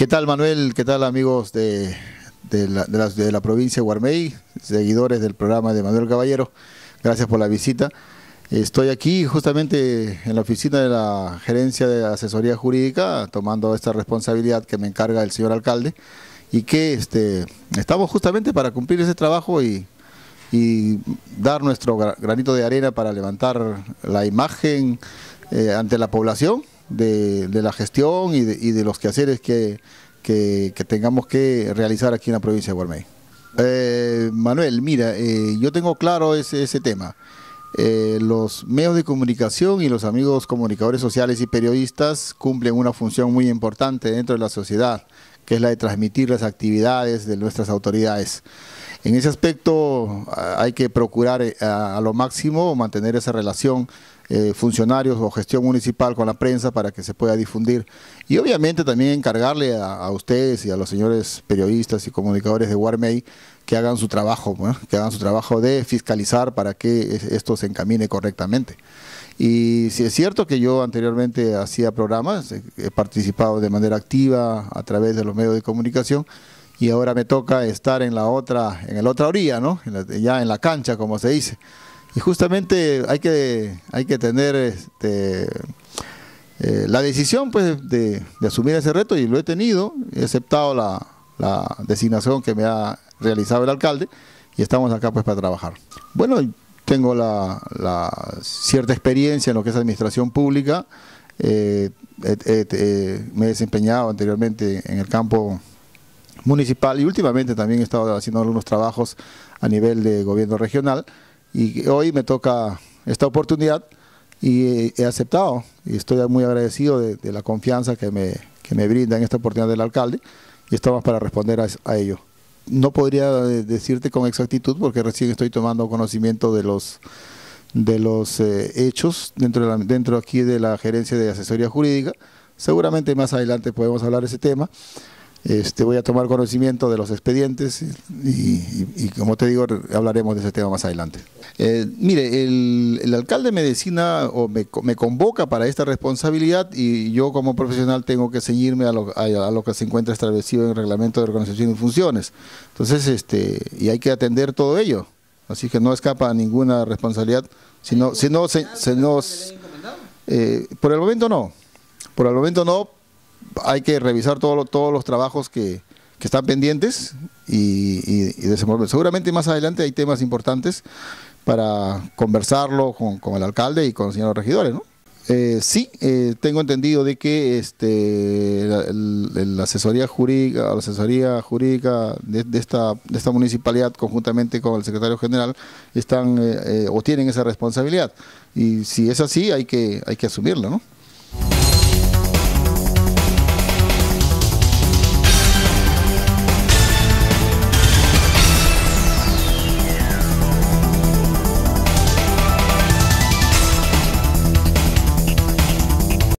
¿Qué tal Manuel? ¿Qué tal amigos de, la, de, provincia de Guarmey, seguidores del programa de Manuel Caballero? Gracias por la visita. Estoy aquí justamente en la oficina de la Gerencia de Asesoría Jurídica, tomando esta responsabilidad que me encarga el señor alcalde, y que este, estamos justamente para cumplir ese trabajo y, dar nuestro granito de arena para levantar la imagen eh, ante la población de, la gestión y de, los quehaceres que, tengamos que realizar aquí en la provincia de Guarmey. Eh, Manuel, mira, eh, yo tengo claro ese, tema. Eh, los medios de comunicación y los amigos comunicadores sociales y periodistas cumplen una función muy importante dentro de la sociedad, que es la de transmitir las actividades de nuestras autoridades. En ese aspecto hay que procurar eh, a, lo máximo mantener esa relación eh, funcionarios o gestión municipal con la prensa para que se pueda difundir. Y obviamente también encargarle a, ustedes y a los señores periodistas y comunicadores de Warmey que hagan su trabajo, que hagan su trabajo de fiscalizar para que esto se encamine correctamente. Y si es cierto que yo anteriormente hacía programas, he participado de manera activa a través de los medios de comunicación, y ahora me toca estar en la otra, en la otra orilla, ¿no? ya en la cancha, como se dice. Y justamente hay que, hay que tener este, eh, la decisión pues, de, asumir ese reto y lo he tenido, he aceptado la, designación que me ha realizado el alcalde y estamos acá pues para trabajar. Bueno, tengo la, cierta experiencia en lo que es administración pública, eh, me he desempeñado anteriormente en el campo municipal y últimamente también he estado haciendo algunos trabajos a nivel de gobierno regional y hoy me toca esta oportunidad y he aceptado y estoy muy agradecido de, la confianza que me, que me brinda en esta oportunidad del alcalde y estamos para responder a, ello. No podría eh, decirte con exactitud porque recién estoy tomando conocimiento de los de los eh, hechos dentro, de dentro aquí de la gerencia de asesoría jurídica. Seguramente más adelante podemos hablar de ese tema. Este, voy a tomar conocimiento de los expedientes y, como te digo, hablaremos de ese tema más adelante. Eh, mire, el, alcalde me Medicina o me, convoca para esta responsabilidad y yo como profesional tengo que ceñirme a lo, que se encuentra establecido en el reglamento de organización y funciones. Entonces, este, y hay que atender todo ello. Así que no escapa ninguna responsabilidad, sino, si no, se, nos... Eh, por el momento no, por el momento no, hay que revisar todos los trabajos que, están pendientes y, Seguramente más adelante hay temas importantes para conversarlo con, el alcalde y con los señores regidores, ¿no? Eh, sí, eh, tengo entendido de que este, la, asesoría jurídica, la asesoría jurídica de, esta, municipalidad, conjuntamente con el secretario general, están eh, o tienen esa responsabilidad. Y si es así, hay que, hay que asumirla, ¿no?